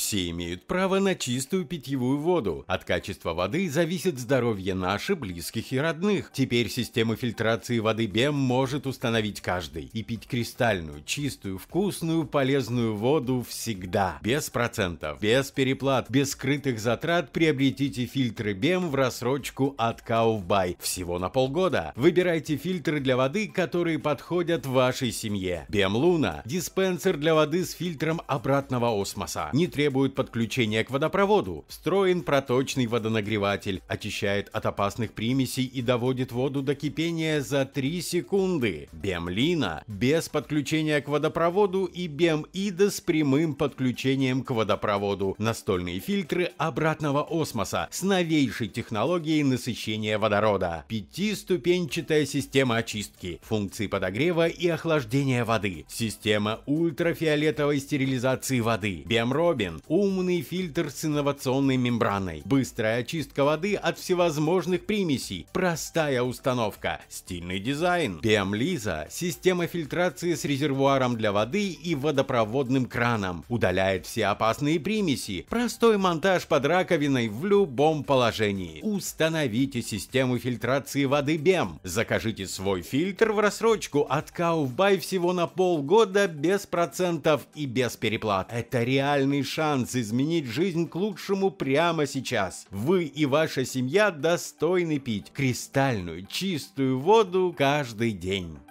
Все имеют право на чистую питьевую воду. От качества воды зависит здоровье наших близких и родных. Теперь систему фильтрации воды БЕМ может установить каждый. И пить кристальную, чистую, вкусную, полезную воду всегда. Без процентов, без переплат, без скрытых затрат приобретите фильтры БЕМ в рассрочку от Кауфбай. Всего на полгода. Выбирайте фильтры для воды, которые подходят вашей семье. БЕМ Луна – диспенсер для воды с фильтром обратного осмоса. Не требуется требуют подключения к водопроводу. Встроен проточный водонагреватель, очищает от опасных примесей и доводит воду до кипения за 3 секунды. Бемлина без подключения к водопроводу и Бемида с прямым подключением к водопроводу. Настольные фильтры обратного осмоса с новейшей технологией насыщения водорода. Пятиступенчатая система очистки, функции подогрева и охлаждения воды. Система ультрафиолетовой стерилизации воды. Бемробин умный фильтр с инновационной мембраной, быстрая очистка воды от всевозможных примесей, простая установка, стильный дизайн, PM-Лиза, система фильтрации с резервуаром для воды и водопроводным краном, удаляет все опасные примеси, простой монтаж под раковиной в любом положении. Установите систему фильтрации воды BEM, закажите свой фильтр в рассрочку от Кауфбай всего на полгода без процентов и без переплат. Это реальный шанс шанс изменить жизнь к лучшему прямо сейчас. Вы и ваша семья достойны пить кристальную чистую воду каждый день.